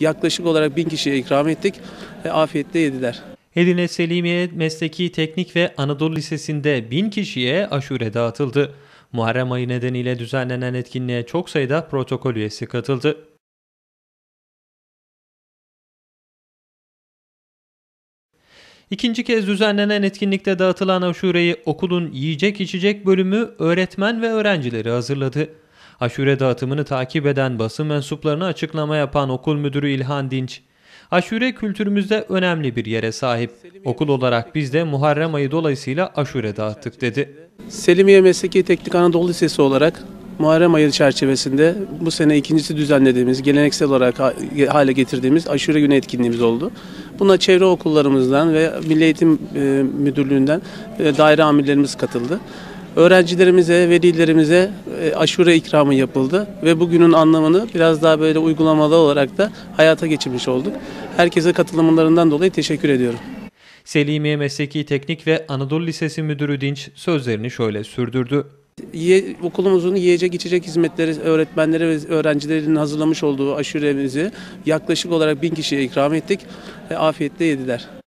yaklaşık olarak bin kişiye ikram ettik. ve afiyetle yediler. Edirne Selimiye Mesleki Teknik ve Anadolu Lisesi'nde bin kişiye aşure dağıtıldı. Muharrem ayı nedeniyle düzenlenen etkinliğe çok sayıda protokol üyesi katıldı. İkinci kez düzenlenen etkinlikte dağıtılan aşureyi okulun yiyecek içecek bölümü öğretmen ve öğrencileri hazırladı aşure dağıtımını takip eden basın mensuplarına açıklama yapan okul müdürü İlhan Dinç, Aşure kültürümüzde önemli bir yere sahip. Okul olarak biz de Muharrem ayı dolayısıyla aşure dağıttık dedi. Selimiye Mesleki Teknik Anadolu Lisesi olarak Muharrem ayı çerçevesinde bu sene ikincisi düzenlediğimiz, geleneksel olarak hale getirdiğimiz aşure günü etkinliğimiz oldu. Buna çevre okullarımızdan ve Milli Eğitim e, Müdürlüğü'nden e, daire amirlerimiz katıldı. Öğrencilerimize, velilerimize e, aşure ikramı yapıldı ve bugünün anlamını biraz daha böyle uygulamalı olarak da hayata geçirmiş olduk. Herkese katılımlarından dolayı teşekkür ediyorum. Selimiye Mesleki Teknik ve Anadolu Lisesi Müdürü Dinç sözlerini şöyle sürdürdü. Ye, okulumuzun yiyecek içecek hizmetleri öğretmenlere ve öğrencilerin hazırlamış olduğu aşuremizi yaklaşık olarak bin kişiye ikram ettik. ve afiyetle yediler.